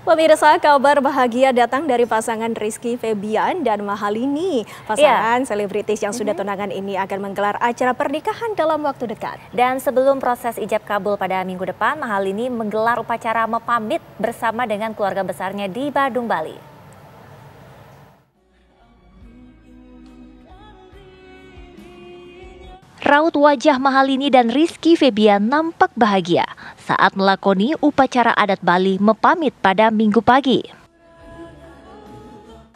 Pemirsa, kabar bahagia datang dari pasangan Rizky Febian dan Mahalini. Iya. Pasangan yeah. selebritis yang sudah mm-hmm. tunangan ini akan menggelar acara pernikahan dalam waktu dekat. Dan sebelum proses ijab kabul pada minggu depan, Mahalini menggelar upacara mepamit bersama dengan keluarga besarnya di Badung, Bali. Raut wajah Mahalini dan Rizky Febian nampak bahagia saat melakoni upacara adat Bali Mepamit pada minggu pagi.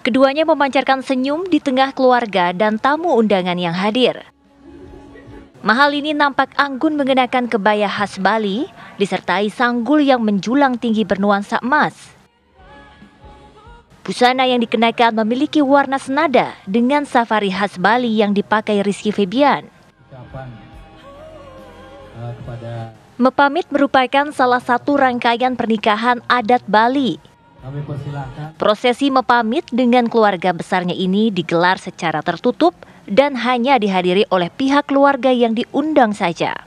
Keduanya memancarkan senyum di tengah keluarga dan tamu undangan yang hadir. Mahalini nampak anggun mengenakan kebaya khas Bali, disertai sanggul yang menjulang tinggi bernuansa emas. Busana yang dikenakan memiliki warna senada dengan safari khas Bali yang dipakai Rizky Febian harapan uh, eh, kepada Mepamit merupakan salah satu rangkaian pernikahan adat Bali. Prosesi Mepamit dengan keluarga besarnya ini digelar secara tertutup dan hanya dihadiri oleh pihak keluarga yang diundang saja.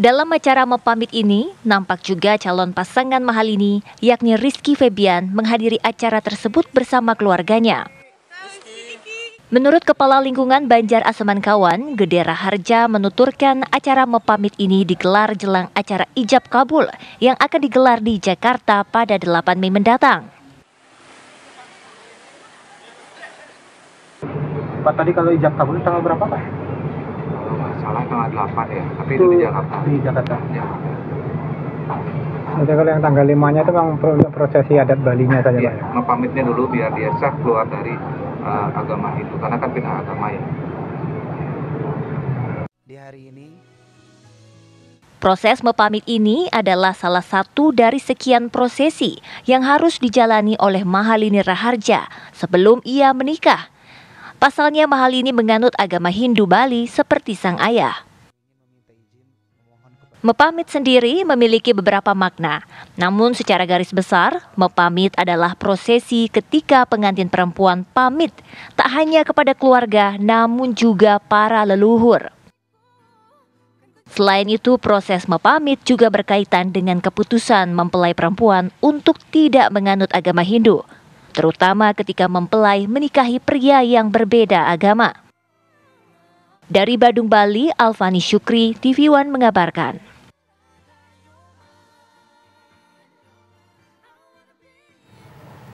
Dalam acara mepamit ini, nampak juga calon pasangan mahal ini, yakni Rizky Febian, menghadiri acara tersebut bersama keluarganya. Menurut Kepala Lingkungan Banjar Aseman Kawan, Gede Raharja menuturkan acara Mepamit ini digelar jelang acara Ijab Kabul yang akan digelar di Jakarta pada 8 Mei mendatang. Pak tadi kalau Ijab Kabul tanggal berapa Pak? Salah tanggal 8 ya, tapi itu, itu di Jakarta. Di Jakarta. Ya. Jadi kalau yang tanggal 5-nya itu memang prosesi adat Balinya saja iya, ya, Pak? Mepamitnya dulu biar dia sah keluar dari uh, agama itu karena kan pindah agama ya di hari ini Proses mepamit ini adalah salah satu dari sekian prosesi yang harus dijalani oleh Mahalini Raharja sebelum ia menikah. Pasalnya Mahalini menganut agama Hindu Bali seperti sang ayah. Mepamit sendiri memiliki beberapa makna, namun secara garis besar, mepamit adalah prosesi ketika pengantin perempuan pamit tak hanya kepada keluarga, namun juga para leluhur. Selain itu, proses mepamit juga berkaitan dengan keputusan mempelai perempuan untuk tidak menganut agama Hindu, terutama ketika mempelai menikahi pria yang berbeda agama. Dari Badung, Bali, Alfani Syukri, TV One mengabarkan.